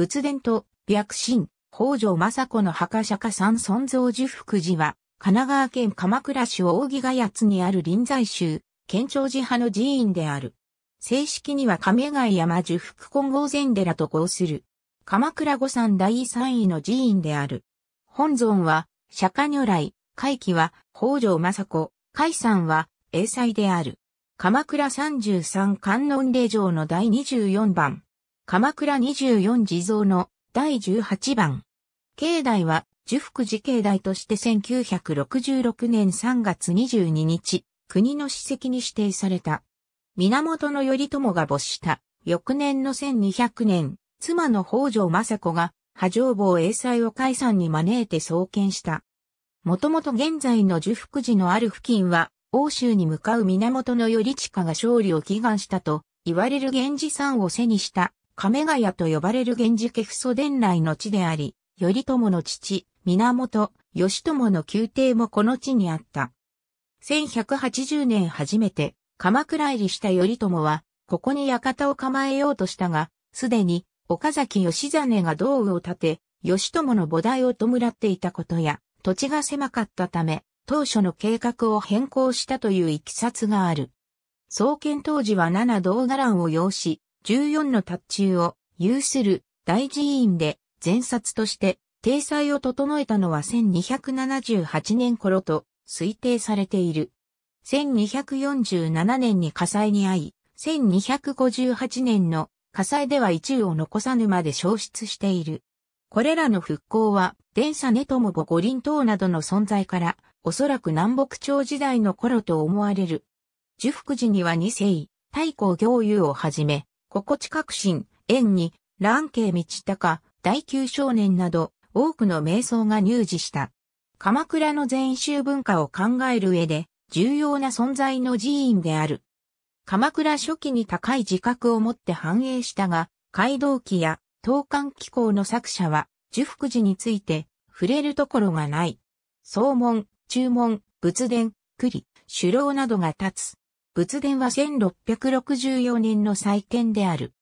仏殿と白神、北条政子の墓釈迦山尊蔵寺福寺は、神奈川県鎌倉市大木ヶ谷津にある臨済宗、県庁寺派の寺院である。正式には亀ヶ谷山樹福金剛禅寺と号する。鎌倉五山第三位の寺院である。本尊は、釈迦如来、海期は北条政子、海山は英才である。鎌倉三十三観音霊場の第二十四番。鎌倉24地蔵の第18番。境内は、樹福寺境内として1966年3月22日、国の史跡に指定された。源頼朝が没した、翌年の1200年、妻の北条政子が、波状坊英才を解散に招いて創建した。もともと現在の樹福寺のある付近は、欧州に向かう源頼親が勝利を祈願したと、言われる源氏さんを背にした亀ヶ谷と呼ばれる源氏家父祖伝来の地であり、頼朝の父、源、義朝の宮廷もこの地にあった。1180年初めて、鎌倉入りした頼朝は、ここに館を構えようとしたが、すでに、岡崎義実が道具を建て、義朝の菩提を弔っていたことや、土地が狭かったため、当初の計画を変更したといういきさつがある。創建当時は七道伽藍を要し、14の達中を有する大寺院で前殺として体裁を整えたのは1278年頃と推定されている。1247年に火災に遭い、1258年の火災では一を残さぬまで消失している。これらの復興は、電車ネトモボ五輪塔などの存在から、おそらく南北朝時代の頃と思われる。樹福寺には二世、太古行友をはじめ、心地革新、縁に、乱慶道高、大久少年など、多くの瞑想が入寺した。鎌倉の禅宗文化を考える上で、重要な存在の寺院である。鎌倉初期に高い自覚を持って繁栄したが、街道記や東漢機構の作者は、受福寺について触れるところがない。総門、中門、仏殿、栗、首楼などが立つ。仏殿は1664年の再建である。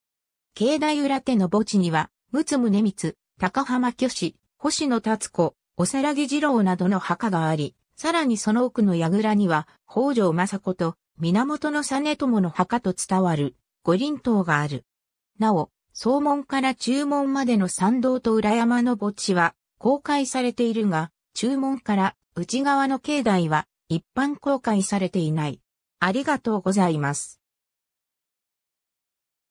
境内裏手の墓地には、陸奥宗光、高浜虚子、星野達子、おさらぎ二郎などの墓があり、さらにその奥の櫓には、北条政子と源実朝の墓と伝わる五輪塔がある。なお、総門から中門までの参道と裏山の墓地は公開されているが、中門から内側の境内は一般公開されていない。ありがとうございます。